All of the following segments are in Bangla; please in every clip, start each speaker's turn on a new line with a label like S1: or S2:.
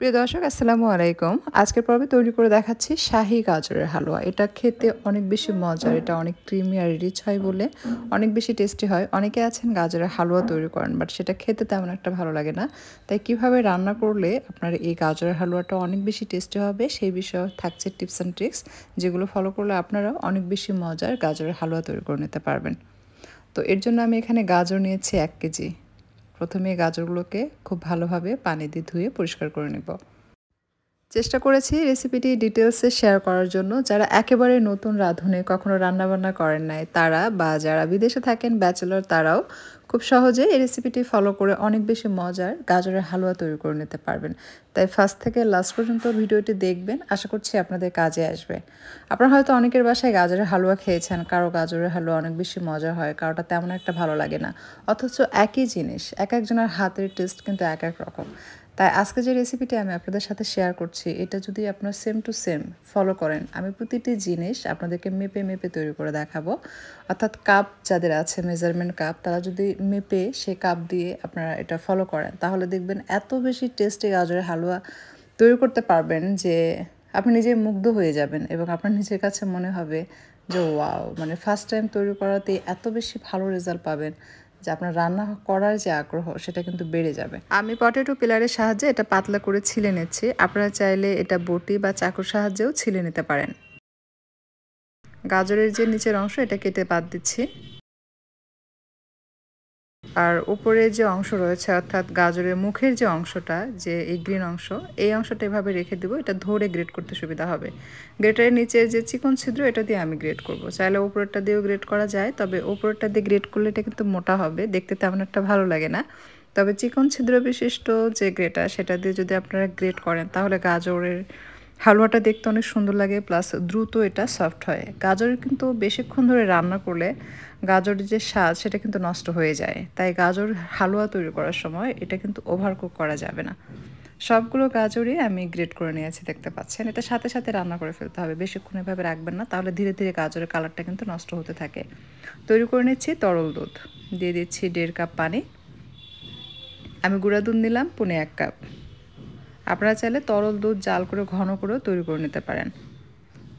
S1: প্রিয় দর্শক আসসালামু আলাইকুম আজকের পর্বে তৈরি করে দেখাচ্ছি শাহি গাজরের হালুয়া এটা খেতে অনেক বেশি মজার এটা অনেক ক্রিমি আর রিচ হয় বলে অনেক বেশি টেস্টি হয় অনেকে আছেন গাজরের হালুয়া তৈরি করেন বাট সেটা খেতে তেমন একটা ভালো লাগে না তাই কিভাবে রান্না করলে আপনার এই গাজরের হালুয়াটা অনেক বেশি টেস্টি হবে সেই বিষয়ে থাকছে টিপস অ্যান্ড ট্রিক্স যেগুলো ফলো করলে আপনারা অনেক বেশি মজার গাজরের হালুয়া তৈরি করে নিতে পারবেন তো এর জন্য আমি এখানে গাজর নিয়েছি এক কেজি প্রথমে গাজরগুলোকে খুব ভালোভাবে পানি দিয়ে ধুয়ে পরিষ্কার করে নেব চেষ্টা করেছি রেসিপিটি ডিটেলসে শেয়ার করার জন্য যারা একেবারে নতুন রাঁধুনে কখনো রান্নাবান্না করেন নাই তারা বা যারা বিদেশে থাকেন ব্যাচেলর তারাও খুব সহজে এই রেসিপিটি ফলো করে অনেক বেশি মজার গাজরের হালুয়া তৈরি করে নিতে পারবেন তাই ফার্স্ট থেকে লাস্ট পর্যন্ত ভিডিওটি দেখবেন আশা করছি আপনাদের কাজে আসবে আপনারা হয়তো অনেকের বাসায় গাজরের হালুয়া খেয়েছেন কারো গাজরের হালুয়া অনেক বেশি মজা হয় কারোটা তেমন একটা ভালো লাগে না অথচ একই জিনিস এক একজনের হাতের টেস্ট কিন্তু এক এক রকম তাই আজকে যে রেসিপিটি আমি আপনাদের সাথে শেয়ার করছি এটা যদি আপনারা সেম টু সেম ফলো করেন আমি প্রতিটি জিনিস আপনাদেরকে মেপে মেপে তৈরি করে দেখাবো অর্থাৎ কাপ যাদের আছে মেজারমেন্ট কাপ তারা যদি মেপে সে কাপ দিয়ে আপনারা এটা ফলো করেন তাহলে দেখবেন এত বেশি টেস্টি গাজরের হালুয়া তৈরি করতে পারবেন যে আপনি নিজে মুগ্ধ হয়ে যাবেন এবং আপনার নিজের কাছে মনে হবে যে ওয়াও মানে ফার্স্ট টাইম তৈরি করাতে এত বেশি ভালো রেজাল্ট পাবেন যে আপনার রান্না করার যে আগ্রহ সেটা কিন্তু বেড়ে যাবে আমি পটেটো পিলারের সাহায্যে এটা পাতলা করে ছিলে নিচ্ছি আপনারা চাইলে এটা বটি বা চাকুর সাহায্যেও ছিলে নিতে পারেন গাজরের যে নিচের অংশ এটা কেটে বাদ দিচ্ছি আর উপরে যে অংশ রয়েছে অর্থাৎ গাজরের মুখের যে অংশটা যে এই গ্রিন অংশ এই অংশটা এভাবে রেখে দেবো এটা ধরে গ্রেড করতে সুবিধা হবে গ্রেটারের নিচে যে চিকন ছিদ্র এটা দিয়ে আমি গ্রেড করব চাইলে উপরেরটা দিয়েও গ্রেড করা যায় তবে উপরেরটা দিয়ে গ্রেড করলে এটা কিন্তু মোটা হবে দেখতে তেমন একটা ভালো লাগে না তবে চিকন ছিদ্র বিশিষ্ট যে গ্রেটার সেটা দিয়ে যদি আপনারা গ্রেড করেন তাহলে গাজরের হালুয়াটা দেখতে অনেক সুন্দর লাগে প্লাস দ্রুত এটা সফট হয় গাজর কিন্তু বেশিক্ষণ ধরে রান্না করলে গাজরের যে স্বাদ সেটা কিন্তু নষ্ট হয়ে যায় তাই গাজর হালুয়া তৈরি করার সময় এটা কিন্তু ওভারকুক করা যাবে না সবগুলো গাজরই আমি গ্রেট করে নিয়েছি দেখতে পাচ্ছেন এটা সাথে সাথে রান্না করে ফেলতে হবে বেশিক্ষণ এভাবে রাখবেন না তাহলে ধীরে ধীরে গাজরের কালারটা কিন্তু নষ্ট হতে থাকে তৈরি করে নিচ্ছি তরল দুধ দিয়ে দিচ্ছি দেড় কাপ পানি আমি গুঁড়া দুধ নিলাম পুনে এক কাপ আপনারা চাইলে তরল দুধ জাল করে ঘন করেও তৈরি করে নিতে পারেন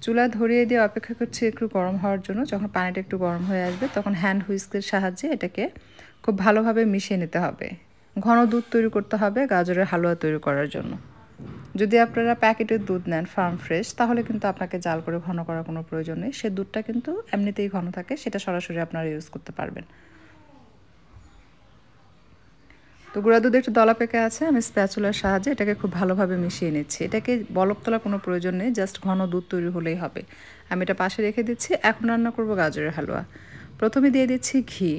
S1: চুলা ধরিয়ে দিয়ে অপেক্ষা করছি একটু গরম হওয়ার জন্য যখন পানিটা একটু গরম হয়ে আসবে তখন হ্যান্ড হুইস্কের সাহায্যে এটাকে খুব ভালোভাবে মিশিয়ে নিতে হবে ঘন দুধ তৈরি করতে হবে গাজরের হালুয়া তৈরি করার জন্য যদি আপনারা প্যাকেটের দুধ নেন ফার্ম ফ্রেশ তাহলে কিন্তু আপনাকে জাল করে ঘন করার কোনো প্রয়োজন নেই সে দুধটা কিন্তু এমনিতেই ঘন থাকে সেটা সরাসরি আপনারা ইউজ করতে পারবেন তো গুঁড়া দুধ একটু দলা পেকে আছে আমি স্প্যাচুলার সাহায্যে এটাকে খুব ভালোভাবে মিশিয়ে নিচ্ছি এটাকে বলক তোলা কোনো প্রয়োজন নেই জাস্ট ঘন দুধ তৈরি হলেই হবে আমি এটা পাশে রেখে দিচ্ছি এখন রান্না করব গাজরের হালুয়া প্রথমে দিয়ে দিচ্ছি ঘি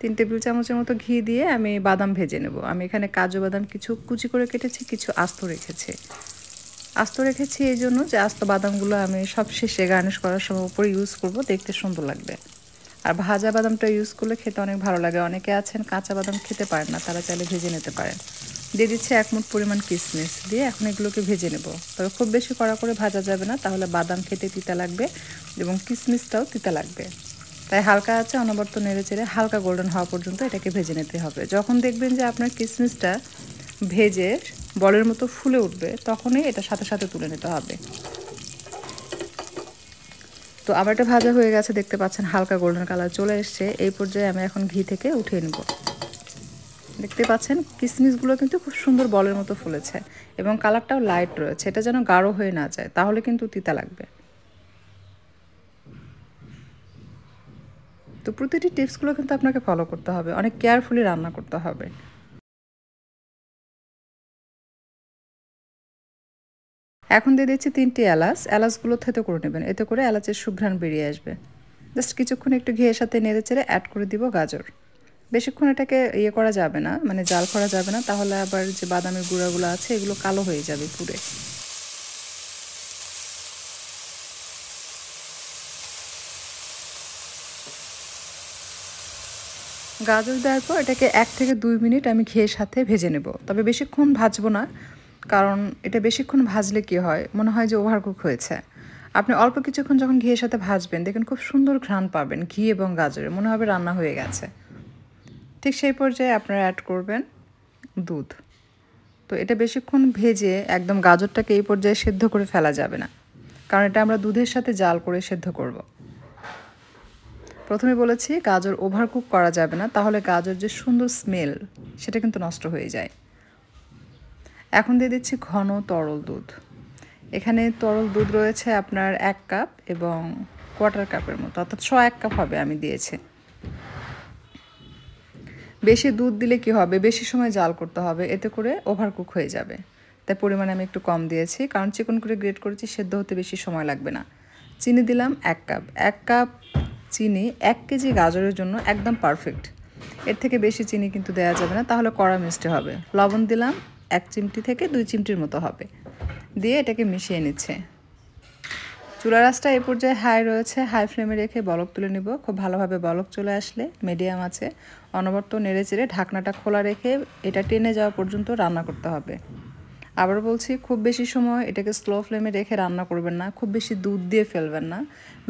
S1: তিন টেবিল চামচের মতো ঘি দিয়ে আমি বাদাম ভেজে নেব আমি এখানে কাজু বাদাম কিছু কুচি করে কেটেছি কিছু আস্ত রেখেছে আস্ত রেখেছি এই জন্য যে আস্ত বাদামগুলো আমি সব শেষে গার্নিশ করার সময় উপরে ইউজ করব দেখতে সুন্দর লাগবে আর ভাজা বাদামটা ইউজ করলে খেতে অনেক ভালো লাগে অনেকে আছেন কাঁচা বাদাম খেতে পারেন না তারা চাইলে ভেজে নিতে পারেন দিয়ে দিচ্ছে এক মুঠ পরিমাণ কিসমিস দিয়ে এখন এগুলোকে ভেজে নেব তবে খুব বেশি কড়া করে ভাজা যাবে না তাহলে বাদাম খেতে তিতা লাগবে এবং কিসমিসটাও তিতা লাগবে তাই হালকা আছে অনবর্ত নেড়ে চেড়ে হালকা গোল্ডেন হওয়া পর্যন্ত এটাকে ভেজে নিতে হবে যখন দেখবেন যে আপনার কিসমিসটা ভেজে বলের মতো ফুলে উঠবে তখনই এটা সাথে সাথে তুলে নিতে হবে তো আবার এটা ভাজা হয়ে গেছে দেখতে পাচ্ছেন হালকা গোল্ডেন কালার চলে এসছে এই পর্যায়ে আমি এখন ঘি থেকে উঠিয়ে নেব দেখতে পাচ্ছেন কিসমিসগুলো কিন্তু খুব সুন্দর বলের মতো ফুলেছে এবং কালারটাও লাইট রয়েছে এটা যেন গাঢ় হয়ে না যায় তাহলে কিন্তু তিতা লাগবে তো প্রতিটি টিপসগুলো কিন্তু আপনাকে ফলো করতে হবে অনেক কেয়ারফুলি রান্না করতে হবে এখন দিয়ে দিচ্ছি তিনটি এলাচ এলাচগুলো থেতো করে নেবেন এতে করে এলাচের সুঘ্রাণ বেরিয়ে আসবে জাস্ট কিছুক্ষণ একটু ঘিয়ের সাথে নেড়ে চেড়ে অ্যাড করে দিব গাজর বেশিক্ষণ এটাকে ইয়ে করা যাবে না মানে জাল করা যাবে না তাহলে আবার যে বাদামের গুঁড়াগুলো আছে এগুলো কালো হয়ে যাবে পুরে গাজর দেওয়ার পর এটাকে এক থেকে দুই মিনিট আমি ঘিয়ের সাথে ভেজে নেব তবে বেশিক্ষণ ভাজবো না কারণ এটা বেশিক্ষণ ভাজলে কি হয় মনে হয় যে ওভারকুক হয়েছে আপনি অল্প কিছুক্ষণ যখন ঘিয়ের সাথে ভাজবেন দেখবেন খুব সুন্দর ঘ্রাণ পাবেন ঘি এবং গাজরের মনে হবে রান্না হয়ে গেছে ঠিক সেই পর্যায়ে আপনারা অ্যাড করবেন দুধ তো এটা বেশিক্ষণ ভেজে একদম গাজরটাকে এই পর্যায়ে সেদ্ধ করে ফেলা যাবে না কারণ এটা আমরা দুধের সাথে জাল করে সেদ্ধ করব। প্রথমে বলেছি গাজর ওভারকুক করা যাবে না তাহলে গাজর যে সুন্দর স্মেল সেটা কিন্তু নষ্ট হয়ে যায় এখন দিয়ে দিচ্ছি ঘন তরল দুধ এখানে তরল দুধ রয়েছে আপনার এক কাপ এবং কোয়ার্টার কাপের মতো অর্থাৎ ছ এক কাপ হবে আমি দিয়েছি বেশি দুধ দিলে কি হবে বেশি সময় জাল করতে হবে এতে করে ওভারকুক হয়ে যাবে তাই পরিমাণে আমি একটু কম দিয়েছি কারণ চিকন করে গ্রেট করেছি সেদ্ধ হতে বেশি সময় লাগবে না চিনি দিলাম এক কাপ এক কাপ চিনি এক কেজি গাজরের জন্য একদম পারফেক্ট এর থেকে বেশি চিনি কিন্তু দেওয়া যাবে না তাহলে কড়া মিষ্টি হবে লবণ দিলাম এক চিমটি থেকে দুই চিমটির মতো হবে দিয়ে এটাকে মিশিয়ে নিচ্ছে চুলা রাসটা এই পর্যায়ে হাই রয়েছে হাই ফ্লেমে রেখে বলক তুলে নিব খুব ভালোভাবে বলক চলে আসলে মিডিয়াম আছে অনবর্ত নেড়ে চেড়ে ঢাকনাটা খোলা রেখে এটা টেনে যাওয়া পর্যন্ত রান্না করতে হবে আবার বলছি খুব বেশি সময় এটাকে স্লো ফ্লেমে রেখে রান্না করবেন না খুব বেশি দুধ দিয়ে ফেলবেন না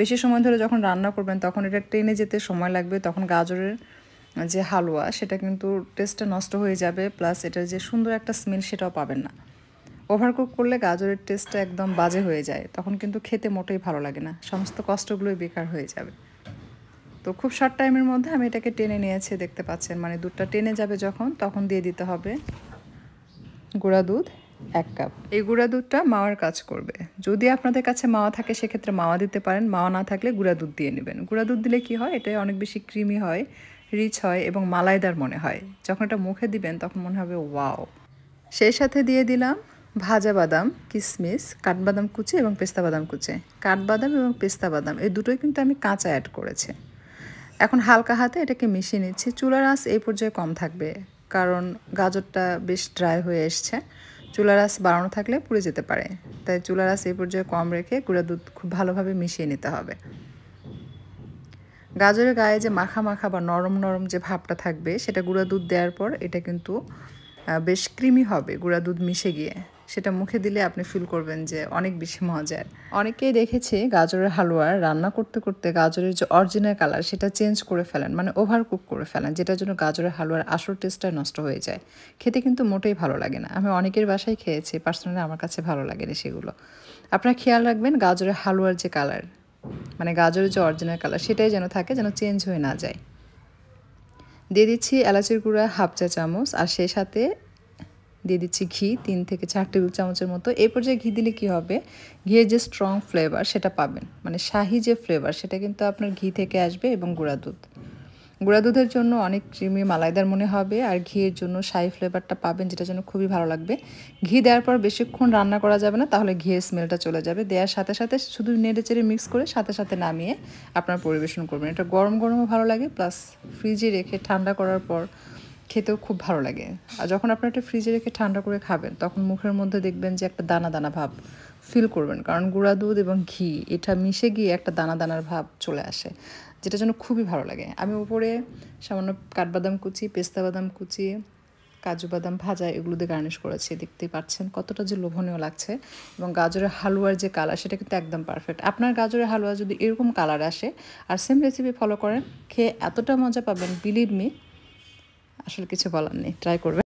S1: বেশি সময় ধরে যখন রান্না করবেন তখন এটা টেনে যেতে সময় লাগবে তখন গাজরের যে হালুয়া সেটা কিন্তু টেস্টটা নষ্ট হয়ে যাবে প্লাস এটার যে সুন্দর একটা স্মেল সেটাও পাবেন না ওভারকুক করলে গাজরের টেস্টটা একদম বাজে হয়ে যায় তখন কিন্তু খেতে মোটেই ভালো লাগে না সমস্ত কষ্টগুলোই বেকার হয়ে যাবে তো খুব শর্ট টাইমের মধ্যে আমি এটাকে টেনে নিয়েছি দেখতে পাচ্ছেন মানে দুধটা টেনে যাবে যখন তখন দিয়ে দিতে হবে গুঁড়া দুধ এক কাপ এই গুঁড়া দুধটা মাওয়ার কাজ করবে যদি আপনাদের কাছে মাওয়া থাকে সেক্ষেত্রে মাওয়া দিতে পারেন মাওয়া না থাকলে গুঁড়া দুধ দিয়ে নেবেন গুঁড়া দুধ দিলে কি হয় এটাই অনেক বেশি ক্রিমি হয় রিচ হয় এবং মালাইদার মনে হয় যখন এটা মুখে দিবেন তখন মনে হবে ওয়াও সেই সাথে দিয়ে দিলাম ভাজা বাদাম কিশমিশ কাঠবাদাম কুচি এবং পেস্তা বাদাম কুচে কাঠবাদাম এবং পেস্তা বাদাম এই দুটোই কিন্তু আমি কাঁচা অ্যাড করেছি এখন হালকা হাতে এটাকে মিশিয়ে নিচ্ছি চুলার আঁচ এই পর্যায়ে কম থাকবে কারণ গাজরটা বেশ ড্রাই হয়ে এসছে চুলার আঁচ বাড়ানো থাকলে পুড়ে যেতে পারে তাই চুলার আঁচ এই পর্যায়ে কম রেখে গুঁড়া দুধ খুব ভালোভাবে মিশিয়ে নিতে হবে গাজরের গায়ে যে মাখা মাখা বা নরম নরম যে ভাবটা থাকবে সেটা গুঁড়া দুধ দেওয়ার পর এটা কিন্তু বেশ ক্রিমি হবে গুঁড়া দুধ মিশে গিয়ে সেটা মুখে দিলে আপনি ফিল করবেন যে অনেক বেশি মজার অনেকেই দেখেছি গাজরের হালুয়ার রান্না করতে করতে গাজরের যে অরিজিনাল কালার সেটা চেঞ্জ করে ফেলেন মানে ওভার কুক করে ফেলেন যেটার জন্য গাজরের হালুয়ার আসল টেস্টটা নষ্ট হয়ে যায় খেতে কিন্তু মোটেই ভালো লাগে না আমি অনেকের বাসায় খেয়েছি পার্সোনালি আমার কাছে ভালো লাগেনি সেগুলো আপনারা খেয়াল রাখবেন গাজরের হালুয়ার যে কালার মানে গাজরের যে অরিজিনাল কালার সেটাই যেন থাকে যেন চেঞ্জ হয়ে না যায় দিয়ে দিচ্ছি এলাচির গুঁড়া হাফ চা চামচ আর সে সাথে দিয়ে দিচ্ছি ঘি তিন থেকে চার টেবিল চামচের মতো এই পর্যায়ে ঘি দিলে কি হবে ঘিয়ের যে স্ট্রং ফ্লেভার সেটা পাবেন মানে শাহি যে ফ্লেভার সেটা কিন্তু আপনার ঘি থেকে আসবে এবং গুঁড়া দুধ গুঁড়া দুধের জন্য অনেক ক্রিমি মালাইদার মনে হবে আর ঘিয়ের জন্য সাই ফ্লেভারটা পাবেন যেটার জন্য খুবই ভালো লাগবে ঘি দেওয়ার পর বেশিক্ষণ রান্না করা যাবে না তাহলে ঘিয়ের স্মেলটা চলে যাবে দেওয়ার সাথে সাথে শুধু নেড়ে চেড়ে মিক্স করে সাথে সাথে নামিয়ে আপনার পরিবেশন করবেন এটা গরম গরমও ভালো লাগে প্লাস ফ্রিজে রেখে ঠান্ডা করার পর খেতেও খুব ভালো লাগে আর যখন আপনার একটা ফ্রিজে রেখে ঠান্ডা করে খাবেন তখন মুখের মধ্যে দেখবেন যে একটা দানা দানা ভাব ফিল করবেন কারণ গুঁড়া দুধ এবং ঘি এটা মিশে গিয়ে একটা দানা দানার ভাব চলে আসে যেটা যেন খুবই ভালো লাগে আমি উপরে সামান্য কাঠবাদাম কুচি পেস্তা বাদাম কুচি কাজু বাদাম ভাজা এগুলো দিয়ে গার্নিশ করেছি দেখতেই পাচ্ছেন কতটা যে লোভনীয় লাগছে এবং গাজরের হালুয়ার যে কালার সেটা কিন্তু একদম পারফেক্ট আপনার গাজরের হালুয়া যদি এরকম কালার আসে আর সেম রেসিপি ফলো করেন খেয়ে এতটা মজা পাবেন বিলিভ মি আসলে কিছু বলার নেই ট্রাই করবেন